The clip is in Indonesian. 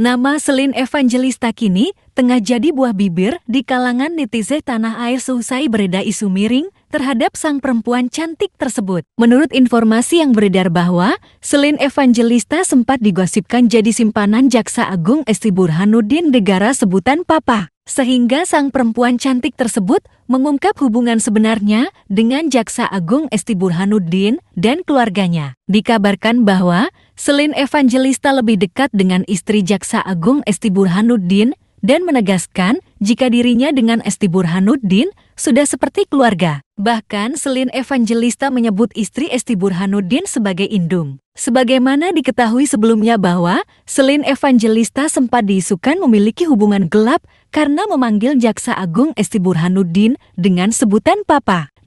Nama Selin Evangelista kini tengah jadi buah bibir di kalangan netizen tanah air seusai beredar isu miring terhadap sang perempuan cantik tersebut. Menurut informasi yang beredar bahwa Selin Evangelista sempat digosipkan jadi simpanan Jaksa Agung Esti Burhanuddin Negara sebutan Papa. Sehingga sang perempuan cantik tersebut mengungkap hubungan sebenarnya dengan Jaksa Agung Esti Burhanuddin dan keluarganya. Dikabarkan bahwa Selin Evangelista lebih dekat dengan istri Jaksa Agung Esti Burhanuddin dan menegaskan jika dirinya dengan Esti Burhanuddin sudah seperti keluarga. Bahkan Selin Evangelista menyebut istri Esti Burhanuddin sebagai indung. Sebagaimana diketahui sebelumnya bahwa Selin Evangelista sempat diisukan memiliki hubungan gelap karena memanggil Jaksa Agung Esti Burhanuddin dengan sebutan Papa.